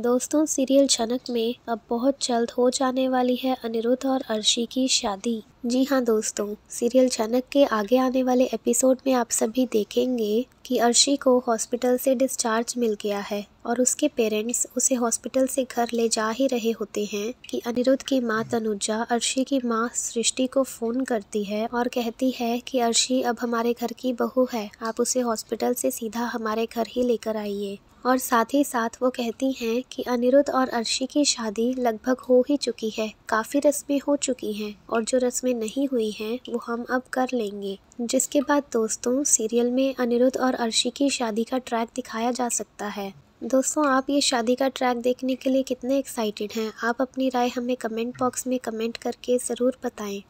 दोस्तों सीरियल छनक में अब बहुत जल्द हो जाने वाली है अनिरुद्ध और अर्शी की शादी जी हाँ दोस्तों सीरियल छनक के आगे आने वाले एपिसोड में आप सभी देखेंगे कि अर्शी को हॉस्पिटल से डिस्चार्ज मिल गया है और उसके पेरेंट्स उसे हॉस्पिटल से घर ले जा ही रहे होते हैं कि अनिरुद्ध की माँ तनुजा अर्शी की माँ सृष्टि को फ़ोन करती है और कहती है कि अर्शी अब हमारे घर की बहू है आप उसे हॉस्पिटल से सीधा हमारे घर ही लेकर आइए और साथ ही साथ वो कहती हैं कि अनिरुद्ध और अर्शी की शादी लगभग हो ही चुकी है काफ़ी रस्में हो चुकी हैं और जो रस्में नहीं हुई हैं वो हम अब कर लेंगे जिसके बाद दोस्तों सीरियल में अनिरुद्ध और अर्शी की शादी का ट्रैक दिखाया जा सकता है दोस्तों आप ये शादी का ट्रैक देखने के लिए कितने एक्साइटेड हैं आप अपनी राय हमें कमेंट बॉक्स में कमेंट करके ज़रूर बताएं